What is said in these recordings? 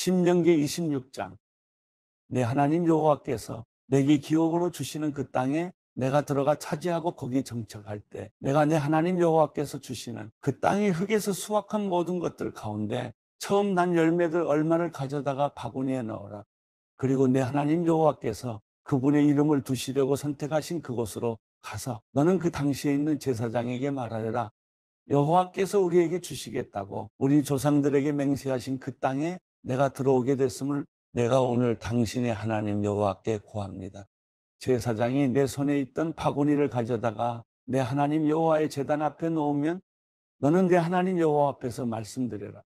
신명기 26장 내 하나님 여호와께서 내게 기업으로 주시는 그 땅에 내가 들어가 차지하고 거기 정착할 때 내가 내 하나님 여호와께서 주시는 그 땅의 흙에서 수확한 모든 것들 가운데 처음 난 열매들 얼마를 가져다가 바구니에 넣어라. 그리고 내 하나님 여호와께서 그분의 이름을 두시려고 선택하신 그곳으로 가서 너는 그 당시에 있는 제사장에게 말하여라. 여호와께서 우리에게 주시겠다고 우리 조상들에게 맹세하신 그 땅에 내가 들어오게 됐음을 내가 오늘 당신의 하나님 여호와께 고합니다. 제사장이 내 손에 있던 바구니를 가져다가 내 하나님 여호와의 제단 앞에 놓으면 너는 내 하나님 여호와 앞에서 말씀드려라.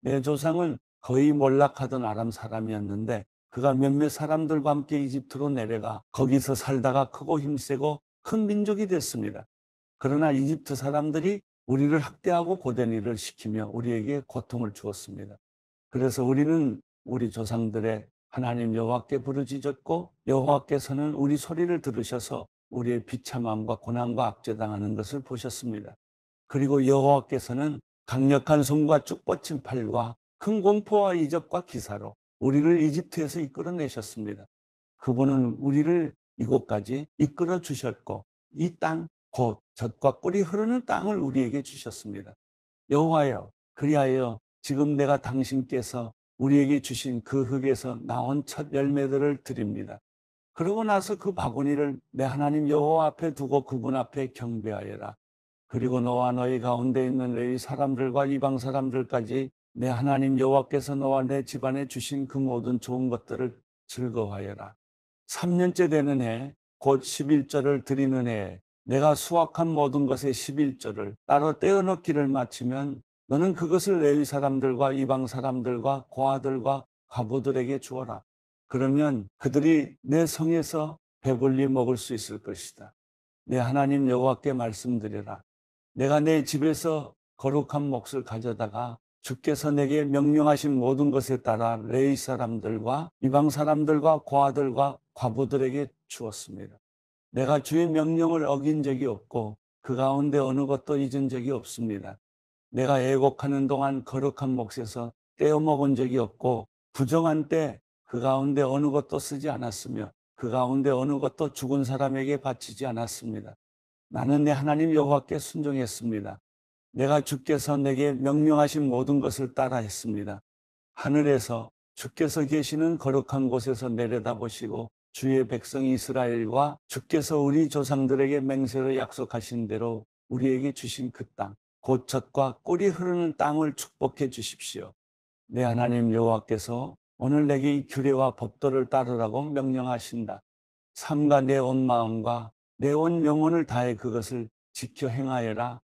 내 조상은 거의 몰락하던 아람 사람이었는데 그가 몇몇 사람들과 함께 이집트로 내려가 거기서 살다가 크고 힘세고 큰 민족이 됐습니다. 그러나 이집트 사람들이 우리를 학대하고 고된 일을 시키며 우리에게 고통을 주었습니다. 그래서 우리는 우리 조상들의 하나님 여호와께 부르짖었고 여호와께서는 우리 소리를 들으셔서 우리의 비참함과 고난과 악재당하는 것을 보셨습니다. 그리고 여호와께서는 강력한 손과 쭉 뻗친 팔과 큰 공포와 이적과 기사로 우리를 이집트에서 이끌어내셨습니다. 그분은 우리를 이곳까지 이끌어 주셨고 이 땅 곧 젖과 꿀이 흐르는 땅을 우리에게 주셨습니다. 여호와여 그리하여 지금 내가 당신께서 우리에게 주신 그 흙에서 나온 첫 열매들을 드립니다. 그러고 나서 그 바구니를 내 하나님 여호와 앞에 두고 그분 앞에 경배하여라. 그리고 너와 너희 가운데 있는 너희 사람들과 이방 사람들까지 내 하나님 여호와께서 너와 내 집안에 주신 그 모든 좋은 것들을 즐거워하여라. 3년째 되는 해, 곧 11절을 드리는 해, 내가 수확한 모든 것의 11절을 따로 떼어넣기를 마치면 너는 그것을 레리 사람들과 이방 사람들과 고아들과 과부들에게 주어라. 그러면 그들이 내 성에서 배불리 먹을 수 있을 것이다. 내 하나님 여호와께 말씀드리라. 내가 내 집에서 거룩한 몫을 가져다가 주께서 내게 명령하신 모든 것에 따라 레이 사람들과 이방 사람들과 고아들과 과부들에게 주었습니다. 내가 주의 명령을 어긴 적이 없고 그 가운데 어느 것도 잊은 적이 없습니다. 내가 애곡하는 동안 거룩한 몫에서 떼어 먹은 적이 없고 부정한 때 그 가운데 어느 것도 쓰지 않았으며 그 가운데 어느 것도 죽은 사람에게 바치지 않았습니다. 나는 내 하나님 여호와께 순종했습니다. 내가 주께서 내게 명령하신 모든 것을 따라했습니다. 하늘에서 주께서 계시는 거룩한 곳에서 내려다보시고 주의 백성 이스라엘과 주께서 우리 조상들에게 맹세로 약속하신 대로 우리에게 주신 그 땅, 고척과 꿀이 흐르는 땅을 축복해 주십시오. 내 네, 하나님 여호와께서 오늘 내게 이 규례와 법도를 따르라고 명령하신다. 삶과 내 온 마음과 내 온 영혼을 다해 그것을 지켜 행하여라.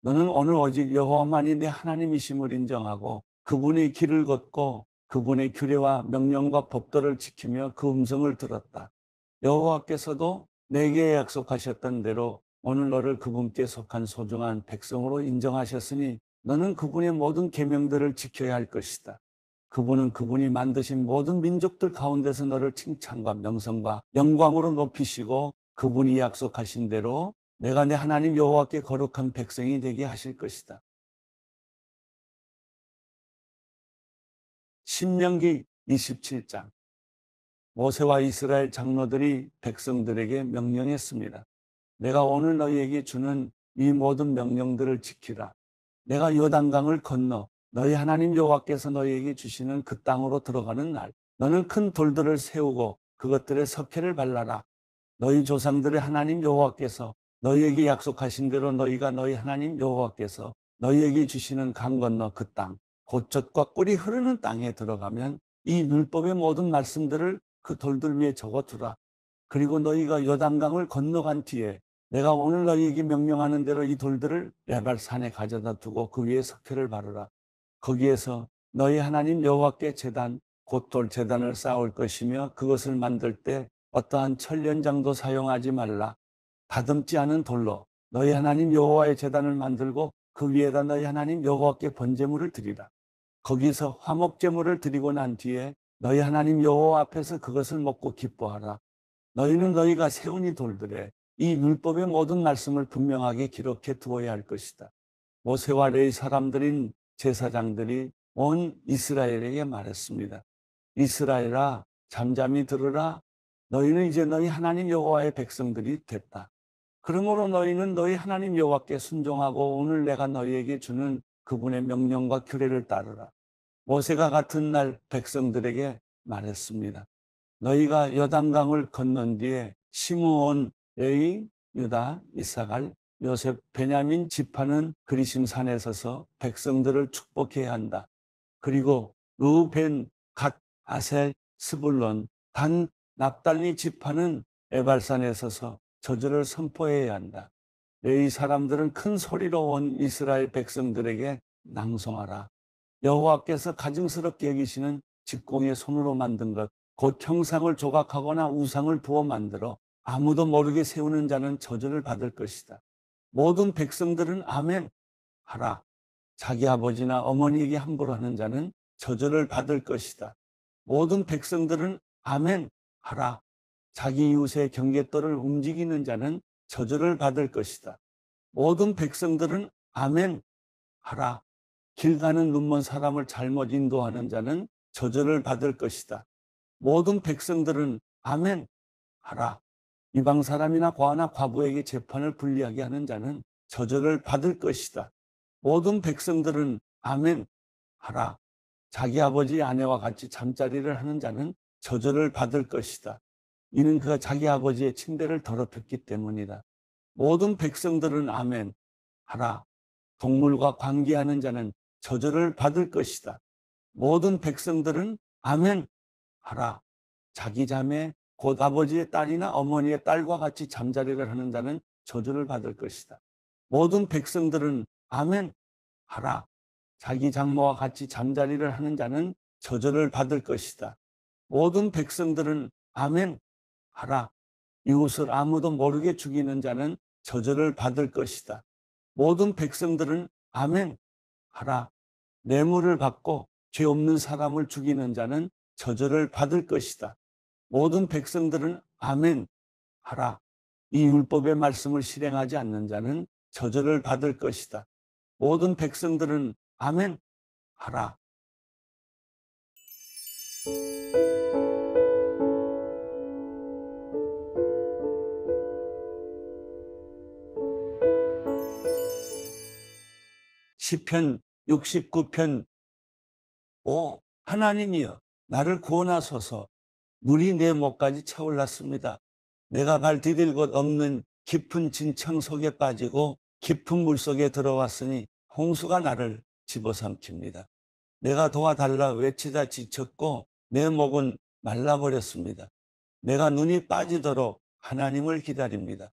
너는 오늘 오직 여호와만이 내 하나님이심을 인정하고 그분의 길을 걷고 그분의 규례와 명령과 법도를 지키며 그 음성을 들었다. 여호와께서도 내게 약속하셨던 대로 오늘 너를 그분께 속한 소중한 백성으로 인정하셨으니 너는 그분의 모든 계명들을 지켜야 할 것이다. 그분은 그분이 만드신 모든 민족들 가운데서 너를 칭찬과 명성과 영광으로 높이시고 그분이 약속하신 대로 내가 내 하나님 여호와께 거룩한 백성이 되게 하실 것이다. 신명기 27장 모세와 이스라엘 장로들이 백성들에게 명령했습니다. 내가 오늘 너희에게 주는 이 모든 명령들을 지키라. 내가 요단강을 건너 너희 하나님 여호와께서 너희에게 주시는 그 땅으로 들어가는 날 너는 큰 돌들을 세우고 그것들의 석회를 발라라. 너희 조상들의 하나님 여호와께서 너희에게 약속하신 대로 너희가 너희 하나님 여호와께서 너희에게 주시는 강 건너 그 땅, 고척과 꿀이 흐르는 땅에 들어가면 이 율법의 모든 말씀들을 그 돌들 위에 적어두라. 그리고 너희가 요단강을 건너간 뒤에 내가 오늘날 이게 명령하는 대로 이 돌들을 레발 산에 가져다 두고 그 위에 석회를 바르라. 거기에서 너희 하나님 여호와께 재단 곧돌 재단을 쌓을 것이며 그것을 만들 때 어떠한 철련장도 사용하지 말라. 다듬지 않은 돌로 너희 하나님 여호와의 재단을 만들고 그 위에다 너희 하나님 여호와께 번제물을 드리라. 거기서 화목제물을 드리고 난 뒤에 너희 하나님 여호와 앞에서 그것을 먹고 기뻐하라. 너희는 너희가 세우니 돌들에 이 율법의 모든 말씀을 분명하게 기록해 두어야 할 것이다. 모세와 레이 사람들인 제사장들이 온 이스라엘에게 말했습니다. 이스라엘아 잠잠히 들으라 너희는 이제 너희 하나님 여호와의 백성들이 됐다. 그러므로 너희는 너희 하나님 여호와께 순종하고 오늘 내가 너희에게 주는 그분의 명령과 규례를 따르라. 모세가 같은 날 백성들에게 말했습니다. 너희가 여단강을 건넌 뒤에 시므온 에이, 유다, 이사갈, 요셉, 베냐민 지파는 그리심 산에 서서 백성들을 축복해야 한다. 그리고 루벤, 갓, 아셀, 스불론, 단, 납달리 지파는 에발산에 서서 저주를 선포해야 한다. 에이 사람들은 큰 소리로 온 이스라엘 백성들에게 낭송하라. 여호와께서 가증스럽게 여기시는 직공의 손으로 만든 것, 곧 형상을 조각하거나 우상을 부어 만들어 아무도 모르게 세우는 자는 저절를 받을 것이다. 모든 백성들은 아멘 하라. 자기 아버지나 어머니에게 함부로 하는 자는 저주를 받을 것이다. 모든 백성들은 아멘 하라. 자기 이웃의 경계도를 움직이는 자는 저주를 받을 것이다. 모든 백성들은 아멘 하라. 길 가는 눈먼 사람을 잘못 인도하는 자는 저주를 받을 것이다. 모든 백성들은 아멘 하라. 이방 사람이나 과나 과부에게 재판을 불리하게 하는 자는 저절을 받을 것이다. 모든 백성들은 아멘 하라. 자기 아버지 아내와 같이 잠자리를 하는 자는 저절을 받을 것이다. 이는 그가 자기 아버지의 침대를 더럽혔기 때문이다. 모든 백성들은 아멘 하라. 동물과 관계하는 자는 저절을 받을 것이다. 모든 백성들은 아멘 하라. 자기 자매, 곧 아버지의 딸이나 어머니의 딸과 같이 잠자리를 하는 자는 저주를 받을 것이다. 모든 백성들은 아멘 하라. 자기 장모와 같이 잠자리를 하는 자는 저주를 받을 것이다. 모든 백성들은 아멘 하라. 이웃을 아무도 모르게 죽이는 자는 저주를 받을 것이다. 모든 백성들은 아멘 하라. 뇌물을 받고 죄 없는 사람을 죽이는 자는 저주를 받을 것이다. 모든 백성들은 아멘 하라. 이 율법의 말씀을 실행하지 않는 자는 저절을 받을 것이다. 모든 백성들은 아멘 하라. 시편 69편 5 하나님이여 나를 구원하소서 물이 내 목까지 채올랐습니다. 내가 갈디딜곳 없는 깊은 진창 속에 빠지고 깊은 물 속에 들어왔으니 홍수가 나를 집어삼킵니다. 내가 도와달라 외치다 지쳤고 내 목은 말라버렸습니다. 내가 눈이 빠지도록 하나님을 기다립니다.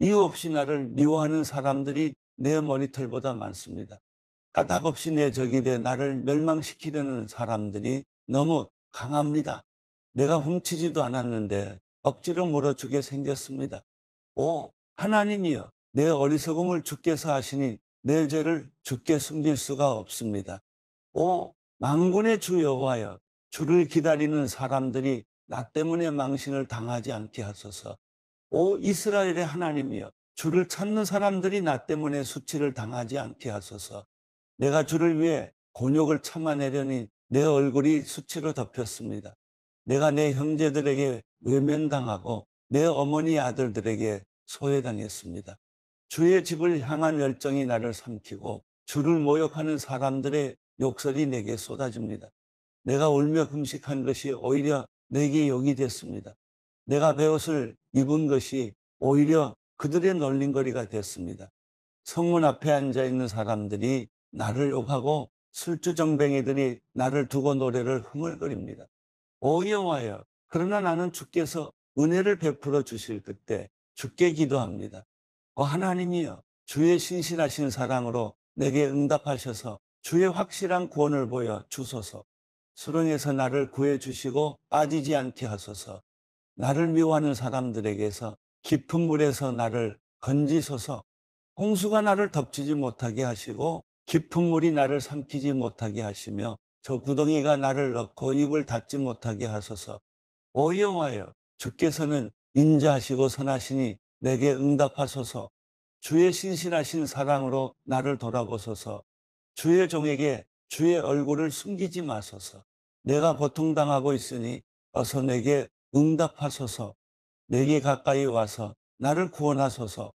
이유 없이 나를 미워하는 사람들이 내 머리털보다 많습니다. 까닭없이 내 적이 돼 나를 멸망시키려는 사람들이 너무 강합니다. 내가 훔치지도 않았는데 억지로 물어주게 생겼습니다. 오, 하나님이여, 내 어리석음을 주께서 하시니 내 죄를 주께 숨길 수가 없습니다. 오, 망군의 주여와여 주를 기다리는 사람들이 나 때문에 망신을 당하지 않게 하소서. 오, 이스라엘의 하나님이여, 주를 찾는 사람들이 나 때문에 수치를 당하지 않게 하소서. 내가 주를 위해 곤욕을 참아내려니 내 얼굴이 수치로 덮였습니다. 내가 내 형제들에게 외면당하고 내 어머니 아들들에게 소외당했습니다. 주의 집을 향한 열정이 나를 삼키고 주를 모욕하는 사람들의 욕설이 내게 쏟아집니다. 내가 울며 금식한 것이 오히려 내게 욕이 됐습니다. 내가 배옷을 입은 것이 오히려 그들의 놀림거리가 됐습니다. 성문 앞에 앉아 있는 사람들이 나를 욕하고 술주정뱅이들이 나를 두고 노래를 흥얼거립니다. 어려워요. 그러나 나는 주께서 은혜를 베풀어 주실 그때 주께 기도합니다. 어, 하나님이여 주의 신실하신 사랑으로 내게 응답하셔서 주의 확실한 구원을 보여 주소서. 수렁에서 나를 구해 주시고 빠지지 않게 하소서. 나를 미워하는 사람들에게서 깊은 물에서 나를 건지소서. 홍수가 나를 덮치지 못하게 하시고 깊은 물이 나를 삼키지 못하게 하시며 저 구덩이가 나를 넣고 입을 닫지 못하게 하소서. 오영하여 주께서는 인자하시고 선하시니 내게 응답하소서. 주의 신신하신 사랑으로 나를 돌아보소서. 주의 종에게 주의 얼굴을 숨기지 마소서. 내가 고통당하고 있으니 어서 내게 응답하소서. 내게 가까이 와서 나를 구원하소서.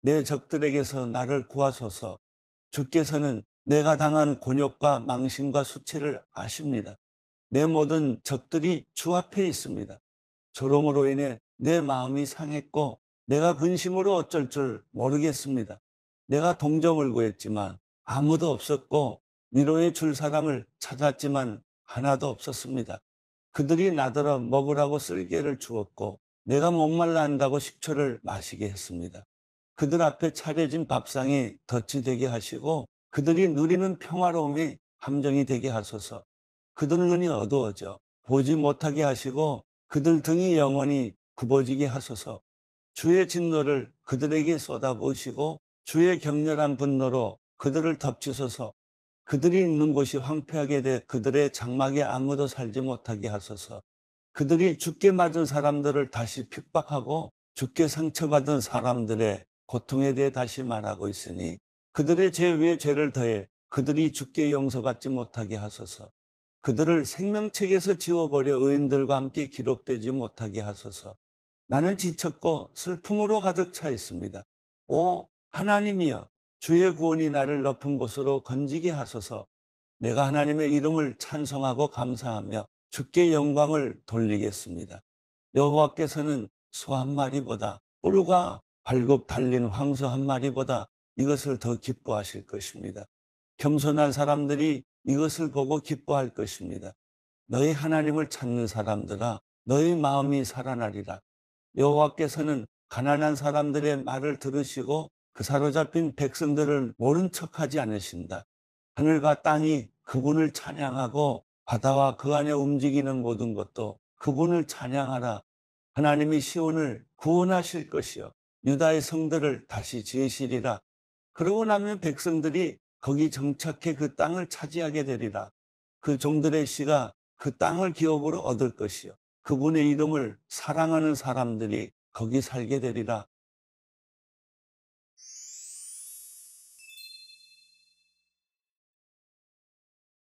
내 적들에게서 나를 구하소서. 주께서는 내가 당한 곤욕과 망신과 수치를 아십니다. 내 모든 적들이 주 앞에 있습니다. 조롱으로 인해 내 마음이 상했고 내가 근심으로 어쩔 줄 모르겠습니다. 내가 동정을 구했지만 아무도 없었고 위로해 줄 사람을 찾았지만 하나도 없었습니다. 그들이 나더러 먹으라고 쓸개를 주었고 내가 목말라 한다고 식초를 마시게 했습니다. 그들 앞에 차려진 밥상이 덧치되게 하시고 그들이 누리는 평화로움이 함정이 되게 하소서. 그들 눈이 어두워져 보지 못하게 하시고 그들 등이 영원히 굽어지게 하소서. 주의 진노를 그들에게 쏟아부으시고 주의 격렬한 분노로 그들을 덮치소서. 그들이 있는 곳이 황폐하게 돼 그들의 장막에 아무도 살지 못하게 하소서. 그들이 죽게 맞은 사람들을 다시 핍박하고 죽게 상처받은 사람들의 고통에 대해 다시 말하고 있으니 그들의 죄위에 죄를 더해 그들이 죽게 용서받지 못하게 하소서. 그들을 생명책에서 지워버려 의인들과 함께 기록되지 못하게 하소서. 나는 지쳤고 슬픔으로 가득 차 있습니다. 오 하나님이여 주의 구원이 나를 높은 곳으로 건지게 하소서. 내가 하나님의 이름을 찬송하고 감사하며 주께 영광을 돌리겠습니다. 여호와께서는 소 한 마리보다 뿌루가 발굽 달린 황소 한 마리보다 이것을 더 기뻐하실 것입니다. 겸손한 사람들이 이것을 보고 기뻐할 것입니다. 너희 하나님을 찾는 사람들아 너희 마음이 살아나리라. 여호와께서는 가난한 사람들의 말을 들으시고 그 사로잡힌 백성들을 모른 척하지 않으신다. 하늘과 땅이 그분을 찬양하고 바다와 그 안에 움직이는 모든 것도 그분을 찬양하라. 하나님이 시온을 구원하실 것이요 유다의 성들을 다시 지으시리라. 그러고 나면 백성들이 거기 정착해 그 땅을 차지하게 되리라. 그 종들의 씨가 그 땅을 기업으로 얻을 것이요. 그분의 이름을 사랑하는 사람들이 거기 살게 되리라.